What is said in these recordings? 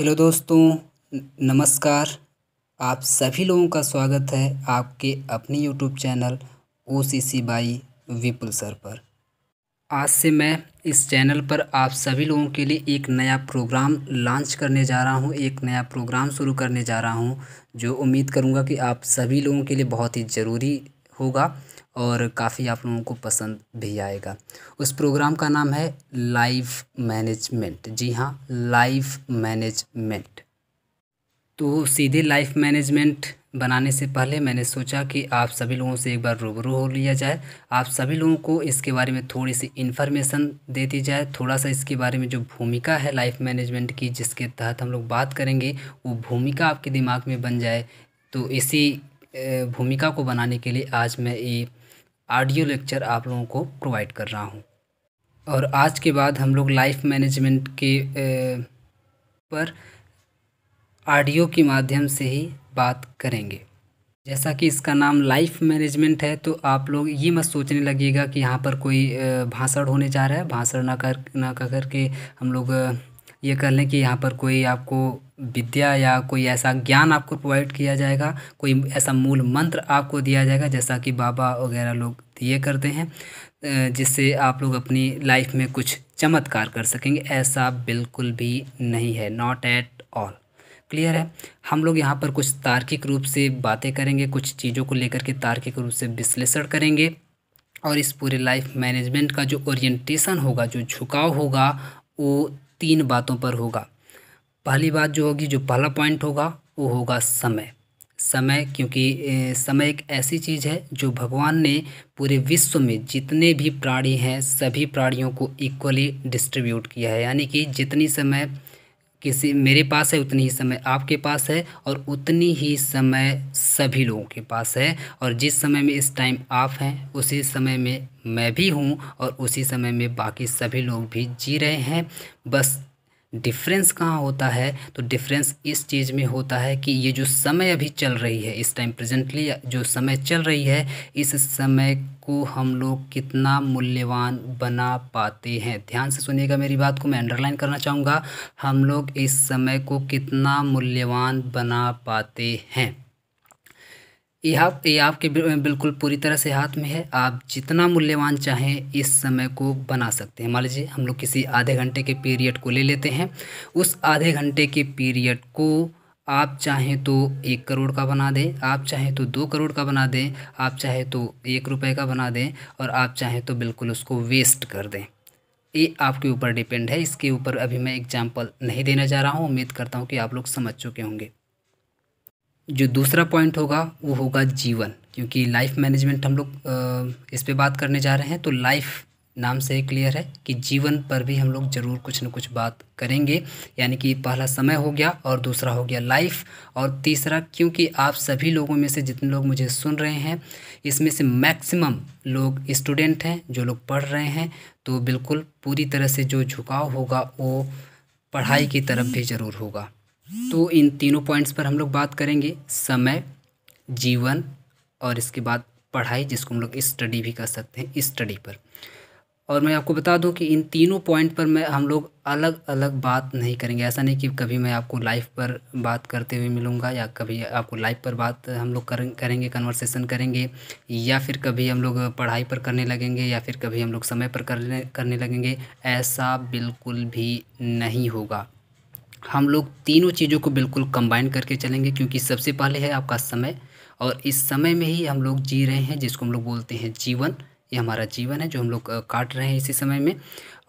hello दोस्तों नमस्कार आप सभी लोगों का स्वागत है आपके अपने YouTube channel O C C by Vipul sir पर आज से मैं इस चैनल पर आप सभी लोगों के लिए एक नया प्रोग्राम लॉन्च करने जा रहा हूं एक नया प्रोग्राम शुरू करने जा रहा हूं जो उम्मीद करूंगा कि आप सभी लोगों के लिए बहुत ही ज़रूरी होगा और काफ़ी आप लोगों को पसंद भी आएगा उस प्रोग्राम का नाम है लाइफ मैनेजमेंट जी हाँ लाइफ मैनेजमेंट तो सीधे लाइफ मैनेजमेंट बनाने से पहले मैंने सोचा कि आप सभी लोगों से एक बार रूबरू हो लिया जाए आप सभी लोगों को इसके बारे में थोड़ी सी इन्फॉर्मेशन दे दी जाए थोड़ा सा इसके बारे में जो भूमिका है लाइफ मैनेजमेंट की जिसके तहत हम लोग बात करेंगे वो भूमिका आपके दिमाग में बन जाए तो इसी भूमिका को बनाने के लिए आज मैं ये ऑडियो लेक्चर आप लोगों को प्रोवाइड कर रहा हूँ और आज के बाद हम लोग लाइफ मैनेजमेंट के ए, पर ऑडियो के माध्यम से ही बात करेंगे जैसा कि इसका नाम लाइफ मैनेजमेंट है तो आप लोग ये मत सोचने लगेगा कि यहाँ पर कोई भाषण होने जा रहा है भाषण ना कर ना कर के हम लोग ये कर लें कि यहाँ पर कोई आपको विद्या या कोई ऐसा ज्ञान आपको प्रोवाइड किया जाएगा कोई ऐसा मूल मंत्र आपको दिया जाएगा जैसा कि बाबा वगैरह लोग दिए करते हैं जिससे आप लोग अपनी लाइफ में कुछ चमत्कार कर सकेंगे ऐसा बिल्कुल भी नहीं है नॉट एट ऑल क्लियर है हम लोग यहाँ पर कुछ तार्किक रूप से बातें करेंगे कुछ चीज़ों को लेकर के तार्किक रूप से विश्लेषण करेंगे और इस पूरे लाइफ मैनेजमेंट का जो ओरिएंटेशन होगा जो झुकाव होगा वो तीन बातों पर होगा पहली बात जो होगी जो पहला पॉइंट होगा वो होगा समय समय क्योंकि समय एक ऐसी चीज़ है जो भगवान ने पूरे विश्व में जितने भी प्राणी हैं सभी प्राणियों को इक्वली डिस्ट्रीब्यूट किया है यानी कि जितनी समय किसी मेरे पास है उतनी ही समय आपके पास है और उतनी ही समय सभी लोगों के पास है और जिस समय में इस टाइम आप हैं उसी समय में मैं भी हूँ और उसी समय में बाकी सभी लोग भी जी रहे हैं बस डिफरेंस कहाँ होता है तो डिफरेंस इस चीज़ में होता है कि ये जो समय अभी चल रही है इस टाइम प्रेजेंटली जो समय चल रही है इस समय को हम लोग कितना मूल्यवान बना पाते हैं ध्यान से सुनिएगा मेरी बात को मैं अंडरलाइन करना चाहूँगा हम लोग इस समय को कितना मूल्यवान बना पाते हैं यह आप ये आपके बिल्कुल पूरी तरह से हाथ में है आप जितना मूल्यवान चाहें इस समय को बना सकते हैं मान लीजिए हम लोग किसी आधे घंटे के पीरियड को ले लेते हैं उस आधे घंटे के पीरियड को आप चाहें तो एक करोड़ का बना दें आप चाहें तो दो करोड़ का बना दें आप चाहें तो एक रुपए का बना दें और आप चाहें तो बिल्कुल उसको वेस्ट कर दें ये आपके ऊपर डिपेंड है इसके ऊपर अभी मैं एग्जाम्पल नहीं देने जा रहा हूँ उम्मीद करता हूँ कि आप लोग समझ चुके होंगे जो दूसरा पॉइंट होगा वो होगा जीवन क्योंकि लाइफ मैनेजमेंट हम लोग इस पर बात करने जा रहे हैं तो लाइफ नाम से क्लियर है कि जीवन पर भी हम लोग ज़रूर कुछ न कुछ बात करेंगे यानी कि पहला समय हो गया और दूसरा हो गया लाइफ और तीसरा क्योंकि आप सभी लोगों में से जितने लोग मुझे सुन रहे हैं इसमें से मैक्सिमम लोग स्टूडेंट हैं जो लोग पढ़ रहे हैं तो बिल्कुल पूरी तरह से जो झुकाव होगा वो पढ़ाई की तरफ भी ज़रूर होगा तो इन तीनों पॉइंट्स पर हम लोग बात करेंगे समय जीवन और इसके बाद पढ़ाई जिसको हम लोग स्टडी भी कर सकते हैं स्टडी पर और मैं आपको बता दूं कि इन तीनों पॉइंट पर मैं हम लोग अलग अलग बात नहीं करेंगे ऐसा नहीं कि कभी मैं आपको लाइफ पर बात करते हुए मिलूँगा या कभी आपको लाइफ पर बात हम लोग करेंगे कन्वर्सेशन करेंगे या फिर कभी हम लोग पढ़ाई पर करने लगेंगे या फिर कभी हम लोग समय पर करने करने लगेंगे ऐसा बिल्कुल भी नहीं होगा हम लोग तीनों चीज़ों को बिल्कुल कंबाइन करके चलेंगे क्योंकि सबसे पहले है आपका समय और इस समय में ही हम लोग जी रहे हैं जिसको हम लोग बोलते हैं जीवन ये हमारा जीवन है जो हम लोग काट रहे हैं इसी समय में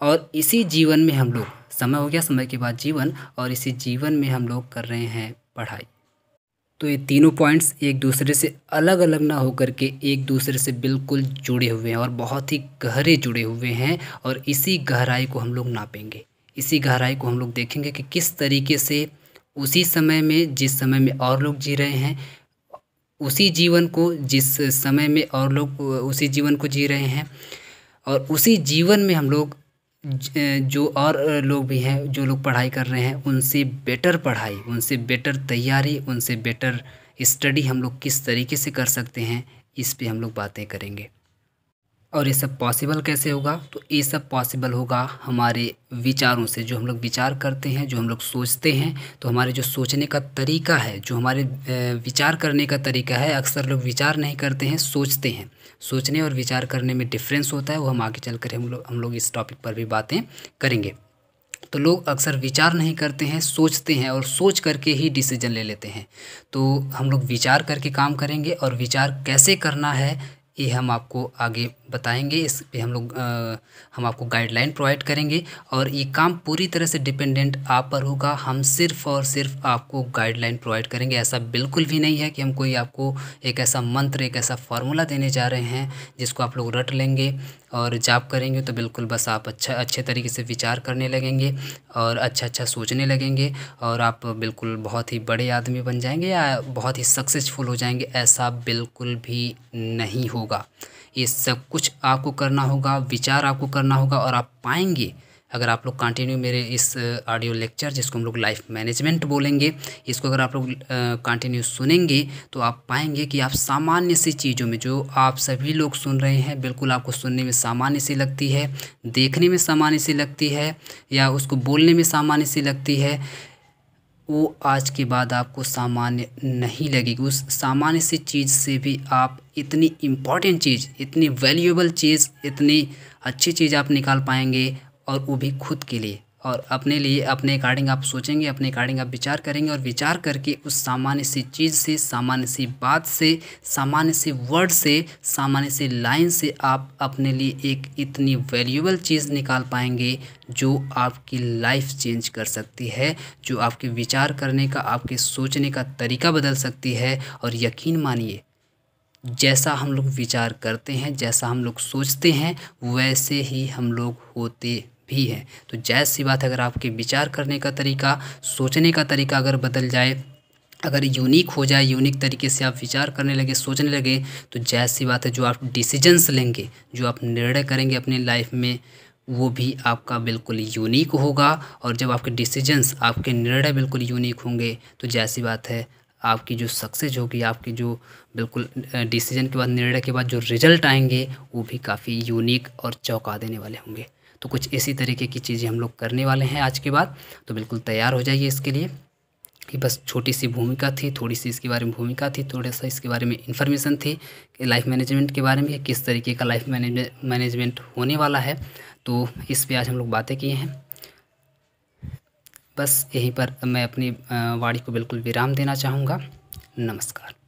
और इसी जीवन में हम लोग समय हो गया समय के बाद जीवन और इसी जीवन में हम लोग कर रहे हैं पढ़ाई तो ये तीनों पॉइंट्स एक दूसरे से अलग अलग ना होकर के एक दूसरे से बिल्कुल जुड़े हुए हैं और बहुत ही गहरे जुड़े हुए हैं और इसी गहराई को हम लोग नापेंगे इसी गहराई को हम लोग देखेंगे कि किस तरीके से उसी समय में जिस समय में और लोग जी रहे हैं उसी जीवन को जिस समय में और लोग उसी जीवन को जी रहे हैं और उसी जीवन में हम लोग जो और लोग भी हैं जो लोग पढ़ाई कर रहे हैं उनसे बेटर पढ़ाई उनसे बेटर तैयारी उनसे बेटर स्टडी हम लोग किस तरीके से कर सकते हैं इस पे हम लोग बातें करेंगे और ये सब पॉसिबल कैसे होगा तो ये सब पॉसिबल होगा हमारे विचारों से जो हम लोग विचार करते हैं जो हम लोग सोचते हैं तो हमारे जो सोचने का तरीका है जो हमारे विचार करने का तरीका है अक्सर लोग विचार नहीं करते हैं सोचते हैं सोचने और विचार करने में डिफरेंस होता है वो हम आगे चल कर हम लोग हम लोग इस टॉपिक पर भी बातें करेंगे तो लोग अक्सर विचार नहीं करते हैं सोचते हैं और सोच करके ही डिसीजन ले लेते हैं तो हम लोग विचार करके काम करेंगे और विचार कैसे करना है ये हम आपको आगे बताएंगे इस पे हम लोग हम आपको गाइडलाइन प्रोवाइड करेंगे और ये काम पूरी तरह से डिपेंडेंट आप पर होगा हम सिर्फ और सिर्फ आपको गाइडलाइन प्रोवाइड करेंगे ऐसा बिल्कुल भी नहीं है कि हम कोई आपको एक ऐसा मंत्र एक ऐसा फार्मूला देने जा रहे हैं जिसको आप लोग रट लेंगे और जाप करेंगे तो बिल्कुल बस आप अच्छा अच्छे तरीके से विचार करने लगेंगे और अच्छा अच्छा सोचने लगेंगे और आप बिल्कुल बहुत ही बड़े आदमी बन जाएंगे या बहुत ही सक्सेसफुल हो जाएंगे ऐसा बिल्कुल भी नहीं होगा होगा ये सब कुछ आपको करना होगा विचार आपको करना होगा और आप पाएंगे अगर आप लोग कंटिन्यू मेरे इस ऑडियो लेक्चर जिसको हम लोग लाइफ मैनेजमेंट बोलेंगे इसको अगर आप लोग कंटिन्यू सुनेंगे तो आप पाएंगे कि आप सामान्य सी चीज़ों में जो आप सभी लोग सुन रहे हैं बिल्कुल आपको सुनने में सामान्य सी लगती है देखने में सामान्य सी लगती है या उसको बोलने में सामान्य सी लगती है वो आज के बाद आपको सामान्य नहीं लगेगी उस सामान्य सी चीज़ से भी आप इतनी इम्पॉर्टेंट चीज़ इतनी वैल्यूएबल चीज़ इतनी अच्छी चीज़ आप निकाल पाएंगे और वो भी खुद के लिए और अपने लिए अपने अकॉर्डिंग आप सोचेंगे अपने अकॉर्डिंग आप विचार करेंगे और विचार करके उस सामान्य सी चीज़ से सामान्य सी बात से सामान्य सी वर्ड से सामान्य सी लाइन से आप अपने लिए एक इतनी वैल्यूबल चीज़ निकाल पाएंगे जो आपकी लाइफ चेंज कर सकती है जो आपके विचार करने का आपके सोचने का तरीका बदल सकती है और यकीन मानिए जैसा हम लोग विचार करते हैं जैसा हम लोग सोचते हैं वैसे ही हम लोग होते भी हैं तो जैसी सी बात अगर आपके विचार करने का तरीका सोचने का तरीका अगर बदल जाए अगर यूनिक हो जाए यूनिक तरीके से आप विचार करने लगे सोचने लगे तो जैसी सी बात है जो आप डिसीजंस लेंगे जो आप निर्णय करेंगे अपने लाइफ में वो भी आपका बिल्कुल यूनिक होगा और जब आपके डिसीजंस आपके निर्णय बिल्कुल यूनिक होंगे तो जैसी बात है आपकी जो सक्सेस होगी आपकी जो बिल्कुल डिसीजन के बाद निर्णय के बाद जो रिजल्ट आएंगे वो भी काफ़ी यूनिक और चौंका देने वाले होंगे तो कुछ इसी तरीके की चीज़ें हम लोग करने वाले हैं आज के बाद तो बिल्कुल तैयार हो जाइए इसके लिए कि बस छोटी सी भूमिका थी थोड़ी सी इसके बारे में भूमिका थी थोड़ा सा इसके बारे में इन्फॉर्मेशन थी कि लाइफ मैनेजमेंट के बारे में किस तरीके का लाइफ मैनेजमेंट होने वाला है तो इस पर आज हम लोग बातें किए हैं बस यहीं पर मैं अपनी वाणी को बिल्कुल विराम देना चाहूँगा नमस्कार